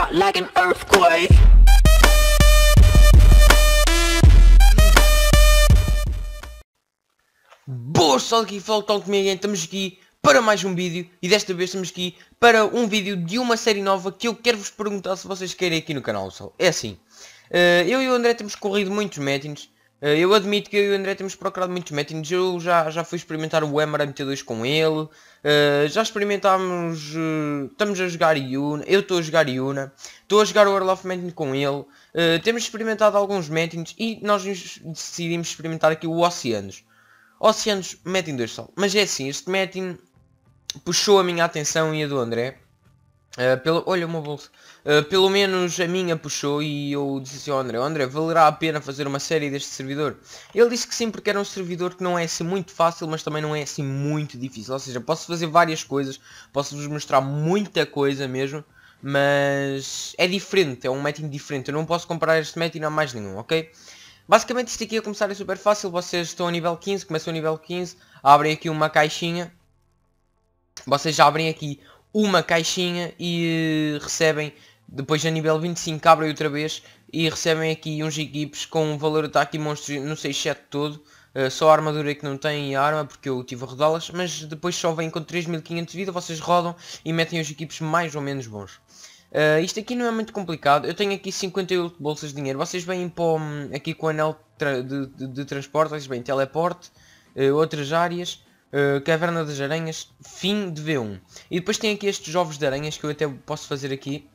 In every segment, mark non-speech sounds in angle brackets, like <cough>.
out like an earthquake. Boas pessoal, aqui falo Tom comigo e estamos aqui para mais um vídeo e desta vez estamos aqui para um vídeo de uma série nova que eu quero vos perguntar se vocês querem aqui no canal pessoal. É assim, eh, eu e o André temos corrido muitos métodos eh, eu admito que eu e o André temos procurado muitos métodos. Eu já, já fui experimentar o Emmer MT2 com ele. Uh, já experimentámos. Uh, estamos a jogar Yuna. Eu estou a jogar Yuna. Estou a jogar o Earl of com ele. Uh, temos experimentado alguns métodos e nós decidimos experimentar aqui o Oceanos. Oceanos Metin 2 Sol. Mas é assim, este Metin puxou a minha atenção e a do André. Uh, pelo, olha uma bolsa. Uh, eh, pelo menos a minha puxou e eu disse ao assim, André, André, valerá a pena fazer uma série deste servidor? Ele disse que sim, porque era um servidor que não é assim muito fácil, mas também não é assim muito difícil. Ou seja, posso fazer várias coisas, posso-vos mostrar muita coisa mesmo, mas é diferente, é um metin diferente. Eu não posso comparar este metin a mais nenhum, ok? Basicamente isto aqui a começar é super fácil, vocês estão a nível 15, começam a nível 15, abrem aqui uma caixinha vocês já abrem aqui uma caixinha e eh, recebem, depois a nível 25 abrem outra vez e recebem aqui uns equipes com um valor ataque e monstros, não sei, exceto é todo. Uh, só a armadura é que não tem arma porque eu tive a rodá-las, mas depois só vem com 3500 vida, vocês rodam e metem os equipes mais ou menos bons. Uh, isto aqui não é muito complicado, eu tenho aqui 58 bolsas de dinheiro, vocês vêm para, hum, aqui com o anel de, de, de transporte, vocês vêm teleporte, uh, outras áreas, eh, Caverna das Aranhas, fim de V1. E depois tem aqui estes ovos de aranhas que eu até posso fazer aqui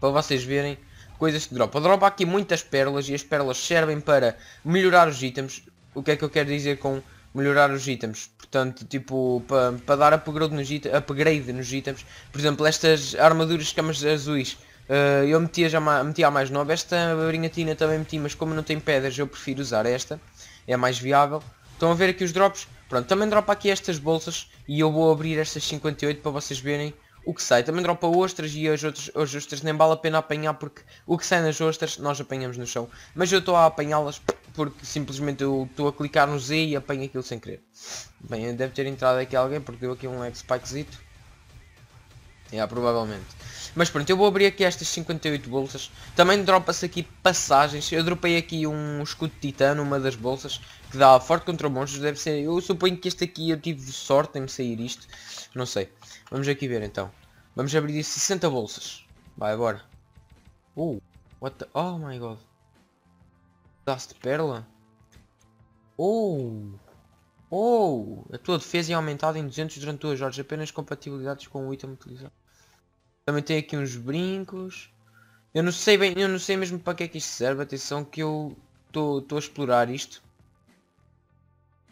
para vocês verem coisas que dropa. Dropa aqui muitas pérolas e as pérolas servem para melhorar os itens. O que é que eu quero dizer com melhorar os itens? Portanto, tipo, para para dar upgrade nos, it upgrade nos itens. Por exemplo, estas armaduras camas azuis uh, eu metia já ma metia a mais nova. Esta brincatina também meti, mas como não tem pedras eu prefiro usar esta. É mais viável. Estão a ver aqui os drops? Pronto, também dropa aqui estas bolsas e eu vou abrir estas 58 para vocês verem o que sai. Também dropa ostras e as outras as ostras nem vale a pena apanhar porque o que sai nas ostras nós apanhamos no chão. Mas eu estou a apanhá-las porque simplesmente eu estou a clicar no Z e apanho aquilo sem querer. Bem, deve ter entrado aqui alguém porque deu aqui um X-Spikezito. Yeah, é, provavelmente. Mas pronto, eu vou abrir aqui estas 58 bolsas. Também dropa-se aqui passagens. Eu dropei aqui um escudo de titano, uma das bolsas, que dá forte contra monstros. Deve ser. Eu suponho que este aqui eu tive sorte em me sair isto. Não sei. Vamos aqui ver então. Vamos abrir 60 bolsas. Vai, bora. Uh, what the... Oh my god. Pedaço de perla. Oh. Uh. Oh! A tua defesa é aumentada em 200 durante 2 horas, apenas compatibilidades com o item utilizado. Também tem aqui uns brincos. Eu não sei bem, eu não sei mesmo para que é que isto serve, atenção que eu estou a explorar isto.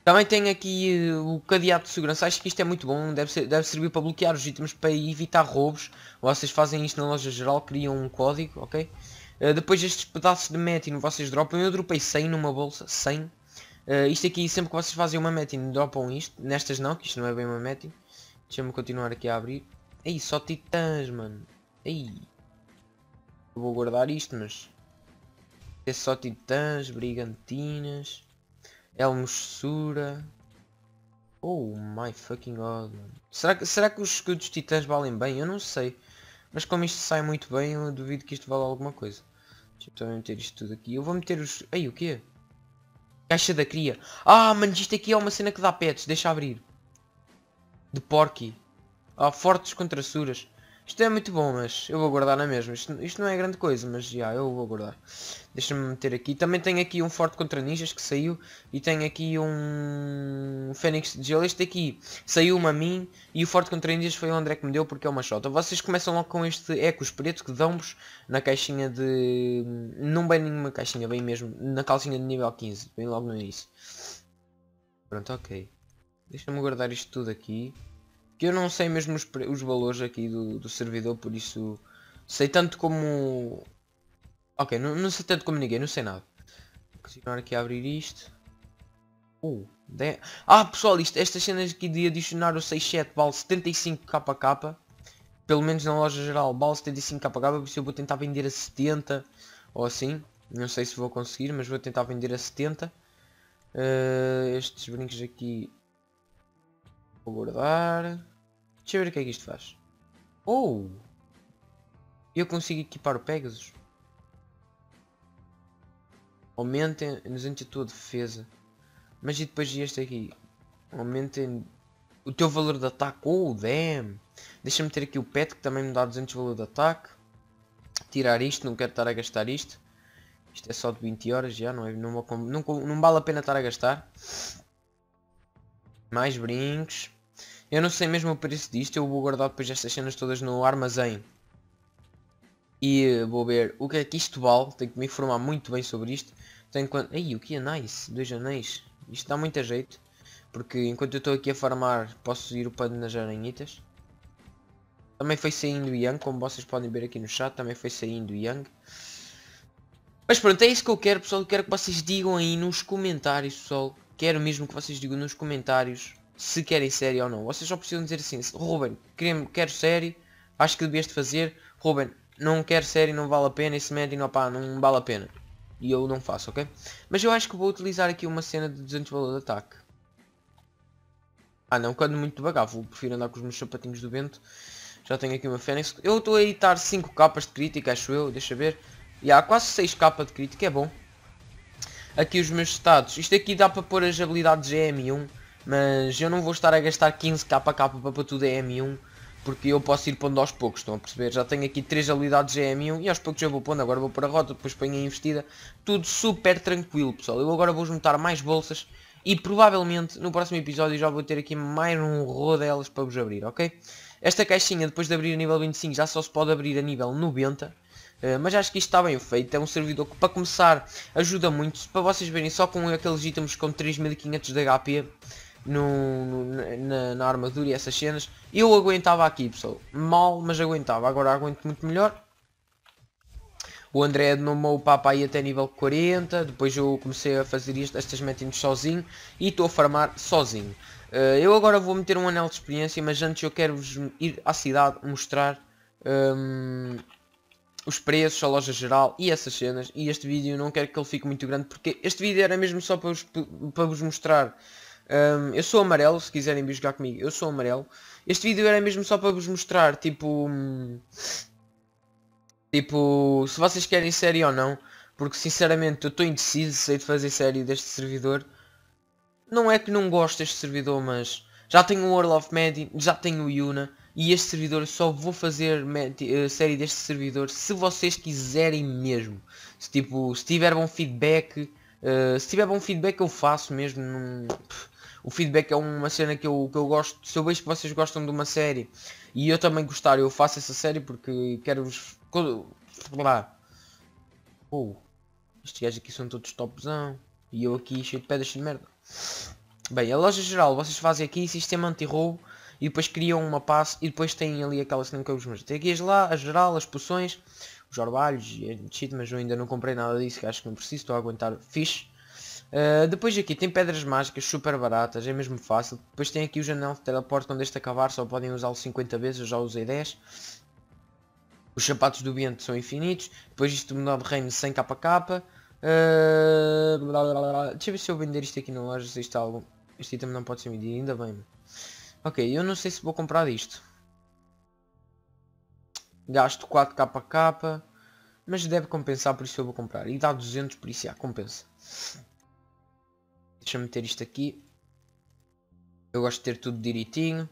Também tem aqui eh, o cadeado de segurança, acho que isto é muito bom, deve, ser, deve servir para bloquear os itens, para evitar roubos. Vocês fazem isto na loja geral, criam um código, ok? Uh, depois estes pedaços de metino vocês dropam, eu dropei 100 numa bolsa, 100 Uh, isto aqui, sempre que vocês fazem uma mating, dropam isto. Nestas não, que isto não é bem uma mating. Deixa-me continuar aqui a abrir. Aí, só titãs, mano. Aí. Vou guardar isto, mas... É só titãs, brigantinas... elmosura Oh my fucking god, mano. Será que, será que os escudos titãs valem bem? Eu não sei. Mas como isto sai muito bem, eu duvido que isto vale alguma coisa. Deixa eu também meter isto tudo aqui. Eu vou meter os... Ei, o quê? Caixa da cria. Ah, mano, isto aqui é uma cena que dá pets. Deixa abrir. De porky. Ah, fortes contrassuras. Isto é muito bom, mas eu vou guardar na é mesma. Isto, isto não é grande coisa, mas já, yeah, eu vou guardar. Deixa-me meter aqui. Também tenho aqui um forte contra ninjas que saiu. E tenho aqui um fênix de gelo. Este aqui saiu uma a mim. E o forte contra ninjas foi o André que me deu porque é uma shota. Vocês começam logo com este ecos preto que dão-vos na caixinha de... Não bem nenhuma caixinha, bem mesmo. Na calcinha de nível 15. Bem logo no início. Pronto, ok. Deixa-me guardar isto tudo aqui que eu não sei mesmo os, os valores aqui do, do, servidor, por isso sei tanto como... Ok, não, não, sei tanto como ninguém, não sei nada. Vou continuar aqui a abrir isto. Uh, de... Ah, pessoal, isto, estas cenas aqui de adicionar o 67 vale 75kk. Pelo menos na loja geral vale 75kk, por isso eu vou tentar vender a 70 ou assim. Não sei se vou conseguir, mas vou tentar vender a 70. Uh, eh, estes brincos aqui vou guardar Deixa eu ver o que é que isto faz. Ou! Oh, eu consigo equipar o Pegasus? Aumentem-nos é a tua defesa. Mas e depois este aqui? Aumentem o teu valor de ataque. Oh, damn! Deixa-me ter aqui o pet que também me dá 200 valor de ataque. Tirar isto, não quero estar a gastar isto. Isto é só de 20 horas já, não, é, não, não, não, não vale a pena estar a gastar. Mais brincos. Eu não sei mesmo o preço disto, eu vou guardar depois estas cenas todas no armazém. E eh, vou ver o que é que isto vale, tenho que me informar muito bem sobre isto. Tenho quando Ei, o que é nice? Dois anéis. Isto dá muito a jeito. Porque enquanto eu estou aqui a farmar, posso ir pano nas aranhitas. Também foi saindo Yang, como vocês podem ver aqui no chat, também foi saindo Yang. Mas pronto, é isso que eu quero, pessoal. Eu quero que vocês digam aí nos comentários, pessoal. Quero mesmo que vocês digam nos comentários se querem série ou não. Vocês só precisam dizer assim, Ruben, quero série, acho que devias de fazer. Ruben, não quero série, não vale a pena, esse Mandy, e não vale a pena. E eu não faço, ok? Mas eu acho que vou utilizar aqui uma cena de 200 valor de ataque. Ah não, quando muito devagar, vou prefiro andar com os meus sapatinhos do vento. Já tenho aqui uma Fênix. Eu estou a editar 5 capas de crítica, acho eu, deixa ver. E há quase 6 capas de crítica, é bom. Aqui os meus estados. Isto aqui dá para pôr as habilidades GM1 mas eu não vou estar a gastar 15k para para tudo em M1 porque eu posso ir pondo aos poucos, estão a perceber? Já tenho aqui 3 habilidades GM1 e aos poucos eu vou pondo, agora vou para a rota, depois ponho a investida, tudo super tranquilo pessoal. Eu agora vou juntar mais bolsas e provavelmente no próximo episódio já vou ter aqui mais um rol delas para vos abrir, ok? Esta caixinha depois de abrir a nível 25 já só se pode abrir a nível 90, eh, mas acho que isto está bem feito, é um servidor que para começar ajuda muito, para vocês verem só com aqueles itens com 3500 de HP no, no, na, na, armadura e essas cenas. Eu aguentava aqui, pessoal. Mal, mas aguentava. Agora aguento muito melhor. O André é nomeou o Papa aí até nível 40. Depois eu comecei a fazer isto, estas metinhas sozinho. E estou a farmar sozinho. Uh, eu agora vou meter um anel de experiência, mas antes eu quero-vos ir à cidade mostrar... Um, ehm, os preços, a loja geral e essas cenas. E este vídeo não quero que ele fique muito grande porque este vídeo era mesmo só para vos, para vos mostrar um, eu sou amarelo, se quiserem vir jogar comigo, eu sou amarelo. Este vídeo era mesmo só para vos mostrar, tipo... Hum, tipo, se vocês querem série ou não. Porque sinceramente eu estou indeciso sei de fazer série deste servidor. Não é que não gosto deste servidor, mas... Já tenho o World of Madden, já tenho o Yuna. E este servidor só vou fazer eh, série deste servidor se vocês quiserem mesmo. Se, tipo, se tiver bom feedback... Uh, se tiver bom feedback eu faço mesmo. O feedback é uma cena que eu, que eu gosto. Se eu vejo que vocês gostam de uma série e eu também gostar, eu faço essa série porque quero-vos. lá. Oh, estes gajos aqui são todos topzão. E eu aqui cheio de pedras de merda. Bem, a loja geral, vocês fazem aqui sistema anti-roubo e depois criam uma passe e depois têm ali aquela cena que eu vos mostrei. Tem aqui as lá, a geral, as poções, os orvalhos e cheat, mas eu ainda não comprei nada disso, que acho que não preciso, estou a aguentar fixe. Ah, depois aqui tem pedras mágicas super baratas, é mesmo fácil. Depois tem aqui o janel de teleporte onde este acabar só podem usá-lo 50 vezes, eu já usei 10. Os sapatos do vento são infinitos. Depois isto mudar de reino sem capa capa. Uh, Deixa eu ver se eu vender isto aqui na loja, se isto é algo... este item não pode ser medido, ainda bem. Ok, eu não sei se vou comprar isto. Gasto 4 capa capa. Mas deve compensar, por isso eu vou comprar. E dá 200, por isso já compensa. Deixa-me ter isto aqui. Eu gosto de ter tudo direitinho.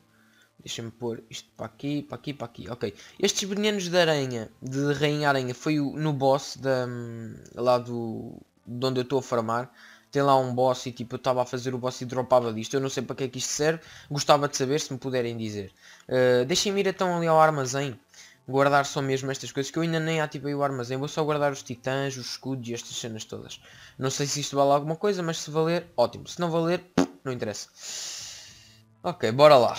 Deixa-me pôr isto para aqui, para aqui, para aqui. Ok. Estes venenos de aranha, de rainha-aranha, foi o, no boss da, hum, lá do, de onde eu estou a farmar. Tem lá um boss e tipo, eu estava a fazer o boss e dropava disto. Eu não sei para que é que isto serve. Gostava de saber se me puderem dizer. Uh, Deixem-me ir então ali ao armazém guardar só mesmo estas coisas que eu ainda nem ativei o armazém. Vou só guardar os titãs, os escudos e estas cenas todas. Não sei se isto vale alguma coisa, mas se valer, ótimo. Se não valer, não interessa. Ok, bora lá.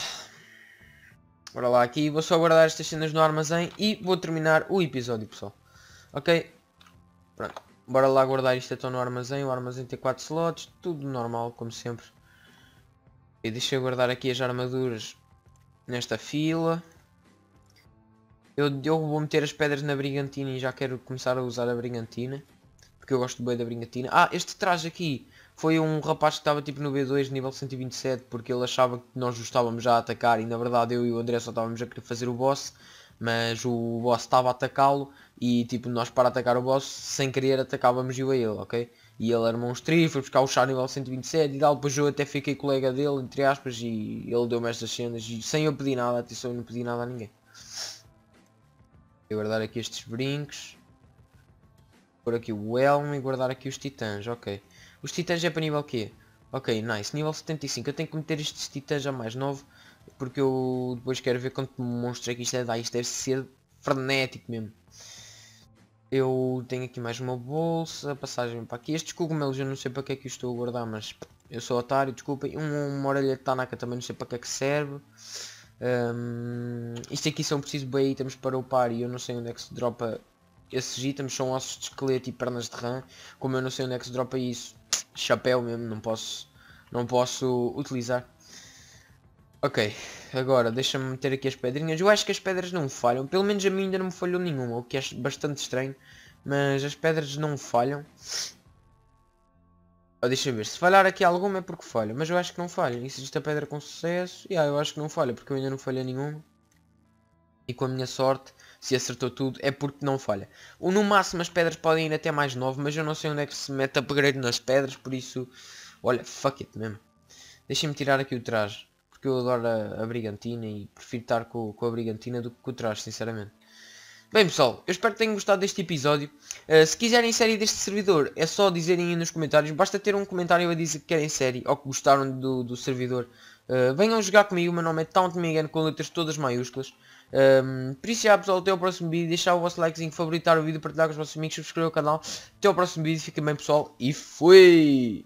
Bora lá aqui. Vou só guardar estas cenas no armazém e vou terminar o episódio, pessoal. Ok? Pronto. Bora lá guardar isto então no armazém. O armazém tem 4 slots. Tudo normal, como sempre. E deixa eu guardar aqui as armaduras nesta fila. Eu, eu vou meter as pedras na brigantina e já quero começar a usar a brigantina. Porque eu gosto bem da brigantina. Ah, este traje aqui foi um rapaz que estava tipo no B2, nível 127, porque ele achava que nós o estávamos já a atacar. E na verdade eu e o André só estávamos a querer fazer o boss. Mas o boss estava a atacá-lo e tipo nós para atacar o boss, sem querer atacávamos eu a ele, ok? E ele armou um tri, foi buscar o chá nível 127 e tal, depois eu até fiquei colega dele, entre aspas, e ele deu-me estas cenas, e sem eu pedir nada, atenção, eu não pedi nada a ninguém guardar aqui estes brincos. Por aqui o elmo e guardar aqui os titãs, ok. Os titãs é para nível quê? Ok, nice. Nível 75. Eu tenho que meter estes titãs a mais novo. Porque eu depois quero ver quanto monstro é que isto é. Dá. Isto deve ser frenético mesmo. Eu tenho aqui mais uma bolsa. Passagem para aqui. Estes cogumelos eu não sei para que é que estou a guardar. Mas eu sou otário, desculpem. Um, uma orelha de Tanaka também não sei para que é que serve. Um, isto aqui são preciso bem itens para upar e eu não sei onde é que se dropa esses itens, são ossos de esqueleto e pernas de rã. Como eu não sei onde é que se dropa isso, <tsk> chapéu mesmo, não posso, não posso utilizar. Ok, agora deixa-me meter aqui as pedrinhas. Eu acho que as pedras não falham, pelo menos a mim ainda não me falhou nenhuma, o que é bastante estranho. Mas as pedras não falham. Oh, deixa eu ver, se falhar aqui alguma é porque falha, mas eu acho que não falha. Insiste a pedra com sucesso. E yeah, eu acho que não falha, porque eu ainda não falhei nenhuma. E com a minha sorte, se acertou tudo, é porque não falha. o no máximo as pedras podem ir até mais 9, mas eu não sei onde é que se mete upgrade nas pedras, por isso... Olha, fuck it mesmo. Deixem-me tirar aqui o traje, porque eu adoro a, a brigantina e prefiro estar com, com a brigantina do que com o traje, sinceramente. Bem pessoal, eu espero que tenham gostado deste episódio. Uh, se quiserem série deste servidor, é só dizerem aí nos comentários. Basta ter um comentário a dizer que querem série ou que gostaram do, do servidor. Uh, venham jogar comigo, o meu nome é Taunt Megan com letras todas maiúsculas. Um, ehm, por isso já pessoal, até o próximo vídeo. Deixar o vosso likezinho, favoritar o vídeo, partilhar com os vossos amigos, subscrever o canal. Até o próximo vídeo, fiquem bem pessoal e fui!